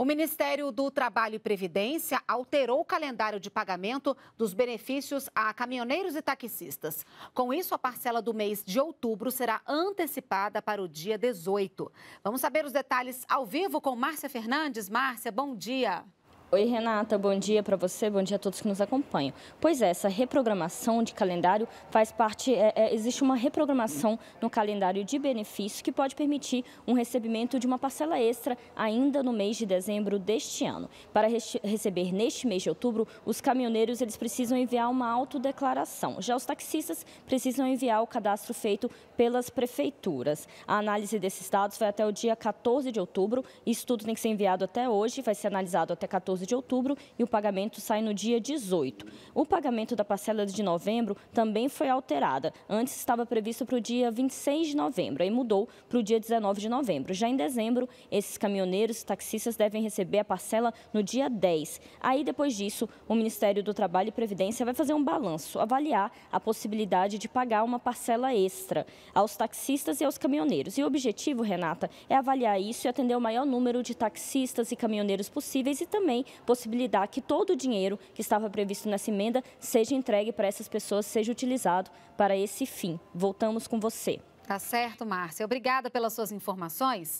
O Ministério do Trabalho e Previdência alterou o calendário de pagamento dos benefícios a caminhoneiros e taxistas. Com isso, a parcela do mês de outubro será antecipada para o dia 18. Vamos saber os detalhes ao vivo com Márcia Fernandes. Márcia, bom dia. Oi, Renata, bom dia para você, bom dia a todos que nos acompanham. Pois é, essa reprogramação de calendário faz parte, é, é, existe uma reprogramação no calendário de benefício que pode permitir um recebimento de uma parcela extra ainda no mês de dezembro deste ano. Para re receber neste mês de outubro, os caminhoneiros eles precisam enviar uma autodeclaração. Já os taxistas precisam enviar o cadastro feito pelas prefeituras. A análise desses dados vai até o dia 14 de outubro, isso tudo tem que ser enviado até hoje, vai ser analisado até 14 de outubro e o pagamento sai no dia 18. O pagamento da parcela de novembro também foi alterada. Antes estava previsto para o dia 26 de novembro, aí mudou para o dia 19 de novembro. Já em dezembro, esses caminhoneiros e taxistas devem receber a parcela no dia 10. Aí, depois disso, o Ministério do Trabalho e Previdência vai fazer um balanço, avaliar a possibilidade de pagar uma parcela extra aos taxistas e aos caminhoneiros. E o objetivo, Renata, é avaliar isso e atender o maior número de taxistas e caminhoneiros possíveis e também possibilitar que todo o dinheiro que estava previsto nessa emenda seja entregue para essas pessoas, seja utilizado para esse fim. Voltamos com você. Tá certo, Márcia. Obrigada pelas suas informações.